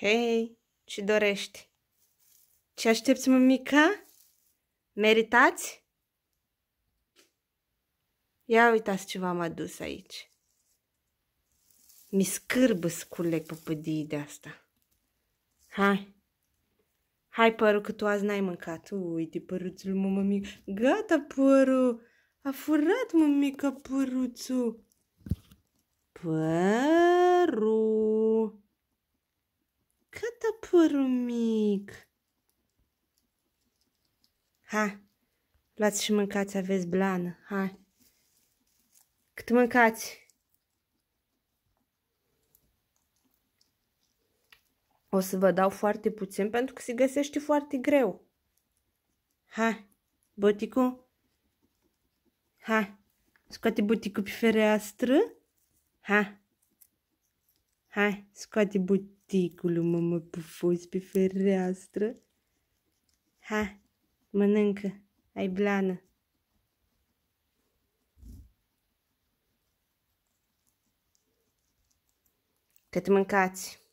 Hei, ce dorești? Ce aștepți, mămica? Meritați? Ia uitați ce v-am adus aici. Mi scârbă să culeg păpădii de asta. Hai. Hai, părul, că tu azi n-ai mâncat. Uite, păruțul, mă, mămic. Gata, părul. A furat, mămica, păruțul. Păi. părul mic. Ha, luați și mâncați, aveți blană, hai. Cât mâncați? O să vă dau foarte puțin pentru că se găsește foarte greu. Ha, boticu. Ha, scoate boticul pe fereastră. Ha. Hai, scoate buticul, mă, mă, pufoți pe fereastră. Hai, mănâncă, ai blană. Cât mâncați?